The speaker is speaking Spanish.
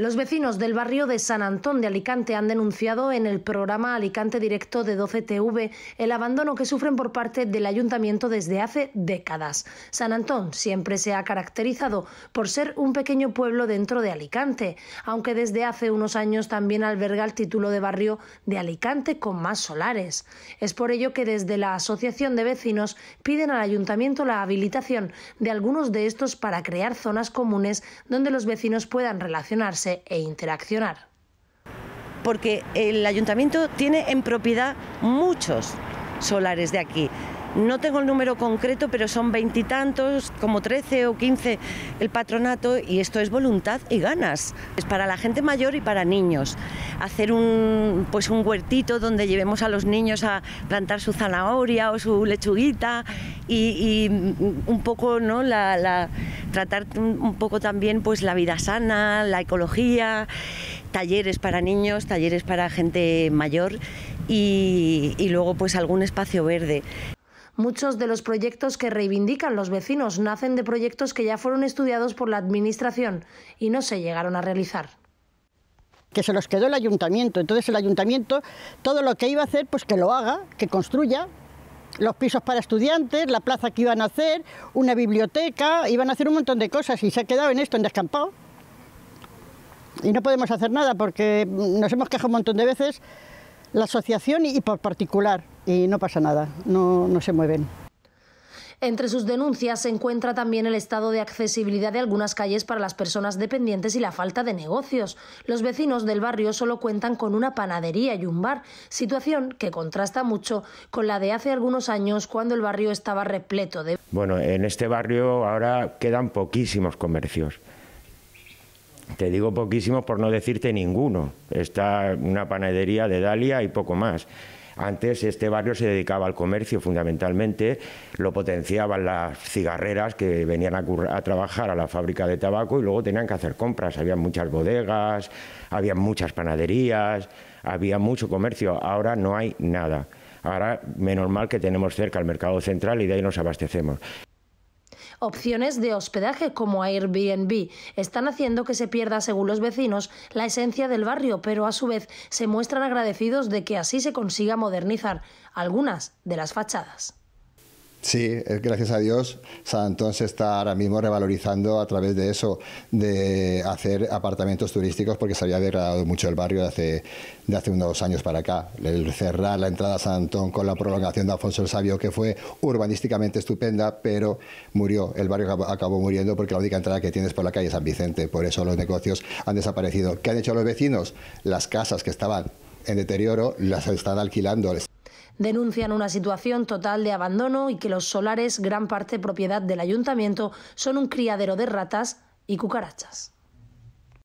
Los vecinos del barrio de San Antón de Alicante han denunciado en el programa Alicante Directo de 12TV el abandono que sufren por parte del ayuntamiento desde hace décadas. San Antón siempre se ha caracterizado por ser un pequeño pueblo dentro de Alicante, aunque desde hace unos años también alberga el título de barrio de Alicante con más solares. Es por ello que desde la Asociación de Vecinos piden al ayuntamiento la habilitación de algunos de estos para crear zonas comunes donde los vecinos puedan relacionarse e interaccionar. Porque el ayuntamiento tiene en propiedad muchos solares de aquí. No tengo el número concreto, pero son veintitantos, como trece o quince el patronato, y esto es voluntad y ganas. Es para la gente mayor y para niños. Hacer un, pues un huertito donde llevemos a los niños a plantar su zanahoria o su lechuguita y, un poco ¿no? la tratar un, poco también pues la vida sana, la ecología, talleres para niños, talleres para gente mayor y, y luego pues algún espacio verde. Muchos de los proyectos que reivindican los vecinos nacen de proyectos que ya fueron estudiados por la Administración y no se llegaron a realizar que se los quedó el ayuntamiento. Entonces el ayuntamiento todo lo que iba a hacer, pues que lo haga, que construya, los pisos para estudiantes, la plaza que iban a hacer, una biblioteca, iban a hacer un montón de cosas y se ha quedado en esto, en descampado. Y no podemos hacer nada porque nos hemos quejado un montón de veces la asociación y, por particular y no pasa nada, no se mueven. Entre sus denuncias se encuentra también el estado de accesibilidad de algunas calles para las personas dependientes y la falta de negocios. Los vecinos del barrio solo cuentan con una panadería y un bar, situación que contrasta mucho con la de hace algunos años cuando el barrio estaba repleto de... Bueno, en este barrio ahora quedan poquísimos comercios. Te digo poquísimos por no decirte ninguno. Está una panadería de Dalia y poco más. Antes este barrio se dedicaba al comercio fundamentalmente, lo potenciaban las cigarreras que venían a, trabajar a la fábrica de tabaco y luego tenían que hacer compras. Había muchas bodegas, había muchas panaderías, había mucho comercio. Ahora no hay nada. Ahora, menos mal que tenemos cerca el mercado central y de ahí nos abastecemos opciones de hospedaje como Airbnb están haciendo que se pierda, según los vecinos, la esencia del barrio, pero a su vez se muestran agradecidos de que así se consiga modernizar algunas de las fachadas. Sí, eh, gracias a Dios, San Antón se está ahora mismo revalorizando a través de eso, de hacer apartamentos turísticos, porque se había degradado mucho el barrio de hace, de hace unos años para acá. El cerrar la entrada a San Antón con la prolongación de Afonso el Sabio, que fue urbanísticamente estupenda, pero murió, el barrio acabó muriendo porque la única entrada que tienes por la calle es San Vicente, por eso los negocios han desaparecido. ¿Qué han hecho los vecinos? Las casas que estaban en deterioro las están alquilando denuncian una situación total de abandono y que los solares, gran parte propiedad del ayuntamiento, son un criadero de ratas y cucarachas.